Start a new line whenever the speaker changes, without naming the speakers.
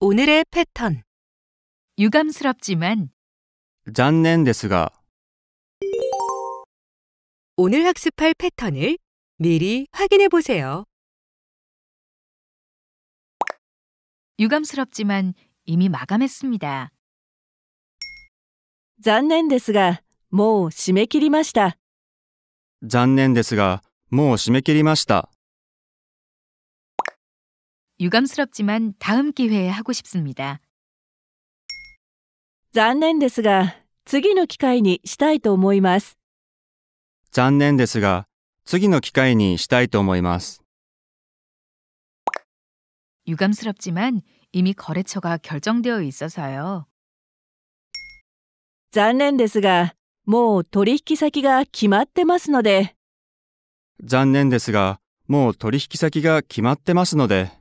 오늘의 패턴 유감스럽지만
잔넨데스가
오늘 학습할 패턴을
미리 확인해 보세요.
유감스럽지만 이미 마감했습니다. 잔넨데스가
뭐う締め切りました残念ですがもう締め切りました
유감스럽지만다음기회에하고싶습니다残念ですが、次の機会にしたいと思います。
残念ですが、次の機会にしたいと思います。
유감스럽지만이미거래처가결정되어있어서요残念ですが、もう取引先が決まってますので。
残念ですが、もう取引先が決まってますので。